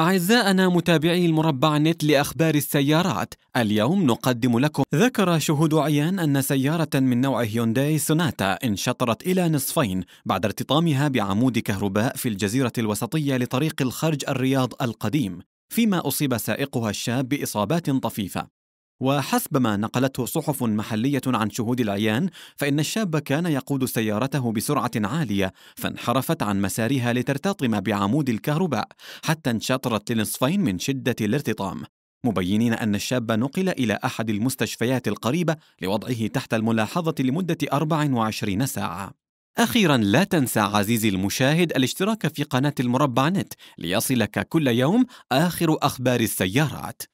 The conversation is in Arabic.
أعزائنا متابعي المربع نت لأخبار السيارات اليوم نقدم لكم ذكر شهود عيان أن سيارة من نوع هيونداي سوناتا انشطرت إلى نصفين بعد ارتطامها بعمود كهرباء في الجزيرة الوسطية لطريق الخرج الرياض القديم فيما أصيب سائقها الشاب بإصابات طفيفة وحسب ما نقلته صحف محلية عن شهود العيان فإن الشاب كان يقود سيارته بسرعة عالية فانحرفت عن مسارها لترتطم بعمود الكهرباء حتى انشطرت لنصفين من شدة الارتطام مبينين أن الشاب نقل إلى أحد المستشفيات القريبة لوضعه تحت الملاحظة لمدة 24 ساعة أخيرا لا تنسى عزيزي المشاهد الاشتراك في قناة المربع نت ليصلك كل يوم آخر أخبار السيارات